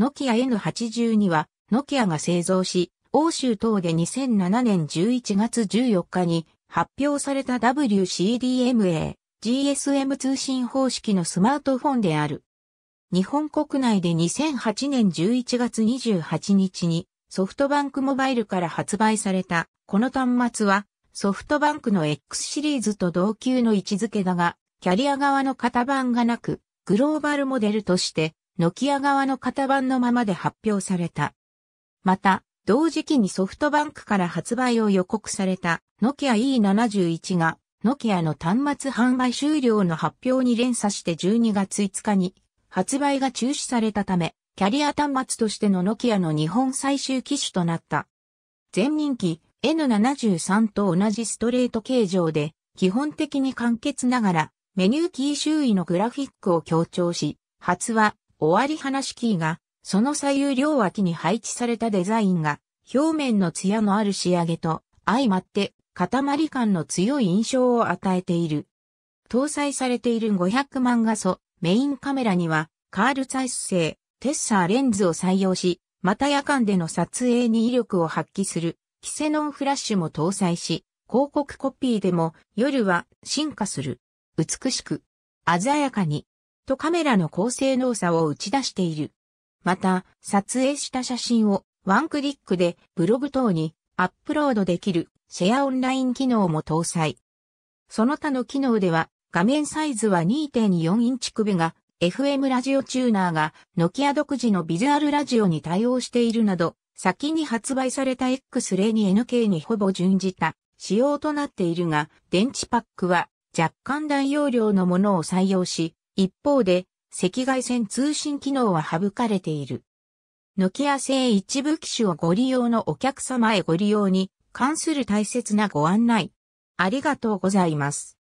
ノキア N82 は、ノキアが製造し、欧州等で2007年11月14日に発表された WCDMA、GSM 通信方式のスマートフォンである。日本国内で2008年11月28日にソフトバンクモバイルから発売されたこの端末はソフトバンクの X シリーズと同級の位置づけだがキャリア側の型番がなくグローバルモデルとしてノキア側の型番のままで発表された。また、同時期にソフトバンクから発売を予告されたノキア E71 がノキアの端末販売終了の発表に連鎖して12月5日に発売が中止されたため、キャリア端末としてのノキアの日本最終機種となった。前任機 N73 と同じストレート形状で、基本的に簡潔ながらメニューキー周囲のグラフィックを強調し、発話、終わり話キーが、その左右両脇に配置されたデザインが、表面の艶のある仕上げと、相まって、塊感の強い印象を与えている。搭載されている500万画素、メインカメラには、カールイス製、テッサーレンズを採用し、また夜間での撮影に威力を発揮する、キセノンフラッシュも搭載し、広告コピーでも夜は進化する。美しく、鮮やかに、とカメラの高性能さを打ち出している。また、撮影した写真をワンクリックでブログ等にアップロードできるシェアオンライン機能も搭載。その他の機能では画面サイズは2.4インチ首が FM ラジオチューナーがノキア独自のビジュアルラジオに対応しているなど、先に発売された X0 に NK にほぼ準じた仕様となっているが、電池パックは若干大容量のものを採用し、一方で、赤外線通信機能は省かれている。ノキア製一部機種をご利用のお客様へご利用に関する大切なご案内。ありがとうございます。